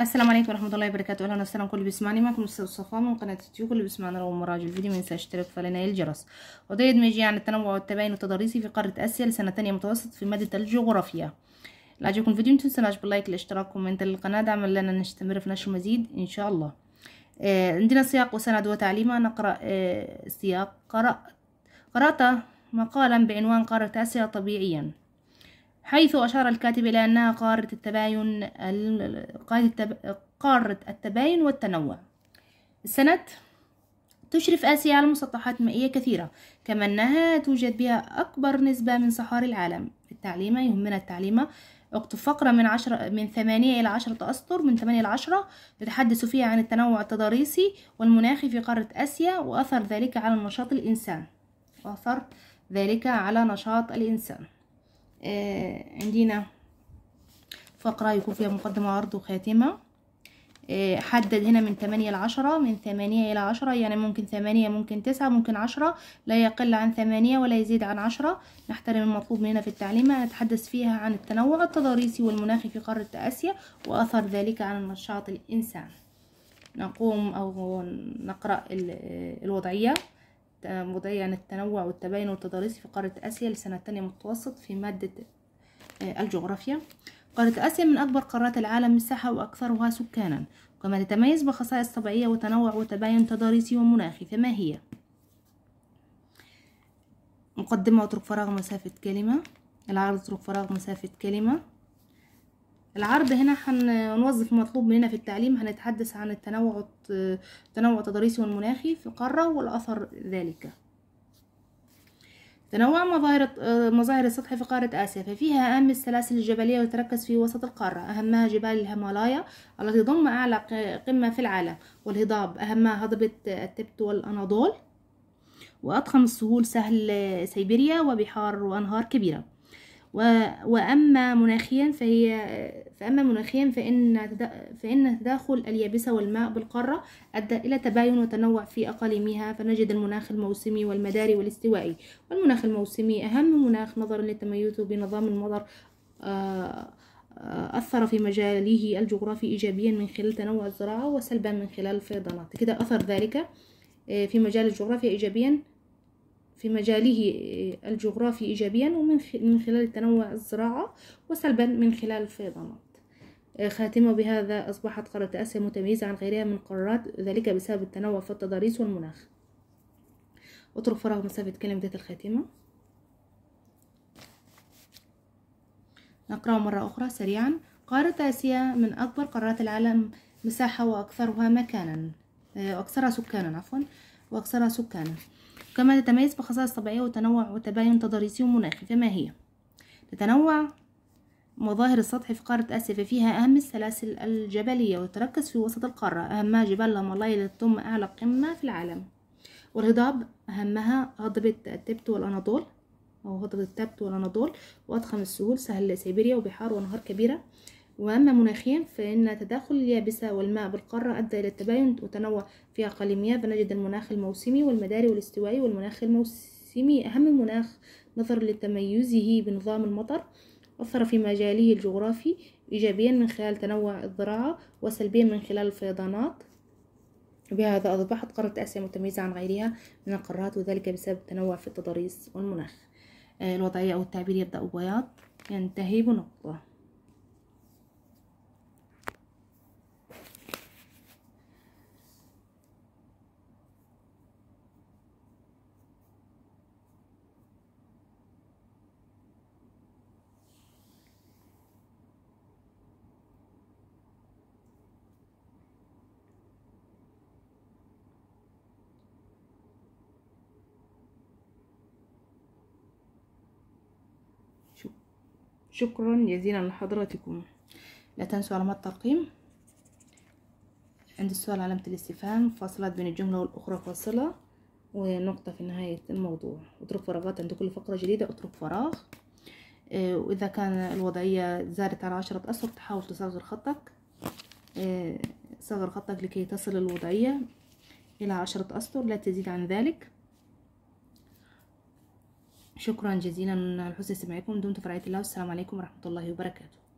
السلام عليكم ورحمه الله وبركاته اهلا وسهلا كل بيسمعني معكم الاستاذ صفاء من قناه يوتيوب اللي بيسمعنا لو مراجع الفيديو ما ينساش اشترك فلنا الجرس وده ما عن التنوع والتباين التضاريسي في قاره اسيا لسنه ثانيه متوسط في ماده الجغرافيا لو عجبكم الفيديو ما تنسوش باللايك الاشتراك ومنت للقناه دعما لنا نستمر في نشر مزيد ان شاء الله آه عندنا سياق وسند وتعليمه نقرا آه سياق قرات قرات مقالا بعنوان قاره اسيا طبيعيا حيث أشار الكاتب إلى أنها قارة التباين قارة التباين والتنوع السند تشرف آسيا على مسطحات مائية كثيرة كما أنها توجد بها أكبر نسبة من صحاري العالم التعليمة يهمنا التعليمة اكتب فقرة من عشرة من ثمانية إلى عشرة أسطر من ثمانية إلى عشرة تتحدث فيها عن التنوع التضاريسي والمناخي في قارة آسيا وأثر ذلك على نشاط الإنسان وأثر ذلك على نشاط الإنسان آه عندنا فقرة يكون فيها مقدمة عرض وخاتمة آه، حدد هنا من ثمانية لعشرة من ثمانية إلى عشرة يعني ممكن ثمانية ممكن تسعة ممكن عشرة لا يقل عن ثمانية ولا يزيد عن عشرة نحترم المطلوب مننا في التعليم نتحدث فيها عن التنوع التضاريسي والمناخي في قارة آسيا وأثر ذلك على نشاط الإنسان نقوم أو نقرأ الوضعية مدين يعني التنوع والتباين والتضاريس في قارة آسيا للسنة تانية متوسط في مادة آه، الجغرافيا قارة آسيا من أكبر قارات العالم مساحة وأكثرها سكانا كما تتميز بخصائص طبيعية وتنوع وتباين تضاريسي ومناخي فما هي؟ مقدمة اترك فراغ مسافة كلمة العرض اترك فراغ مسافة كلمة العرض هنا هنوظف مطلوب مننا في التعليم هنتحدث عن التنوع التنوع التضاريسي والمناخي في قارة والأثر ذلك تنوع مظاهر مظاهر السطح في قارة آسيا ففيها أهم السلاسل الجبلية وتركز في وسط القارة أهمها جبال الهيمالايا التي تضم أعلى قمة في العالم والهضاب أهمها هضبة التبت والأناضول وأضخم السهول سهل سيبيريا وبحار وأنهار كبيرة وأما مناخيا فهي فأما مناخيا فإن فإن تداخل اليابسة والماء بالقارة أدى إلى تباين وتنوع في أقاليمها فنجد المناخ الموسمي والمداري والاستوائي والمناخ الموسمي أهم مناخ نظرا لتميزه بنظام المطر آه، آه، أثر في مجاله الجغرافي إيجابيا من خلال تنوع الزراعة وسلبا من خلال الفيضانات كده أثر ذلك آه، في مجال الجغرافيا إيجابيا في مجاله آه، الجغرافي إيجابيا ومن خلال تنوع الزراعة وسلبا من خلال الفيضانات آه، خاتمة بهذا أصبحت قارة آسيا متميزة عن غيرها من القارات ذلك بسبب التنوع في التضاريس والمناخ اترك فراغ مسافة كلمة ذات الخاتمة نقرأ مرة أخرى سريعا قارة آسيا من أكبر قارات العالم مساحة وأكثرها مكانا آه، أكثرها سكانا عفوا وأكثرها سكانا كما تتميز بخصائص طبيعية وتنوع وتباين تضاريسي ومناخي فما هي؟ تتنوع مظاهر السطح في قارة آسيا ففيها أهم السلاسل الجبلية وتركز في وسط القارة أهمها جبال الهيمالايا التي تضم أعلى قمة في العالم والهضاب أهمها هضبة التبت والأناضول أو هضبة التبت والأناضول وأضخم السهول سهل سيبيريا وبحار وأنهار كبيرة وأما مناخيا فإن تداخل اليابسة والماء بالقارة أدى إلى التباين وتنوع في أقاليمها فنجد المناخ الموسمي والمداري والاستوائي والمناخ الموسمي أهم مناخ نظرا لتميزه بنظام المطر أثر في مجاله الجغرافي إيجابيا من خلال تنوع الزراعة وسلبيا من خلال الفيضانات بهذا أصبحت قارة آسيا متميزة عن غيرها من القارات وذلك بسبب التنوع في التضاريس والمناخ آه، الوضعية أو التعبير يبدأ ببياض ينتهي بنقطة شكرا جزيلا لحضراتكم لا تنسوا علامات الترقيم عند السؤال علامة الاستفهام فاصلات بين الجملة والأخرى فاصلة ونقطة في نهاية الموضوع اترك فراغات عند كل فقرة جديدة اترك فراغ آه، وإذا كان الوضعية زادت على عشرة أسطر تحاول تصغر خطك آه، صغر خطك لكي تصل الوضعية إلى عشرة أسطر لا تزيد عن ذلك شكرا جزيلا لحسن سماعكم دمتم في رعايه الله والسلام عليكم ورحمه الله وبركاته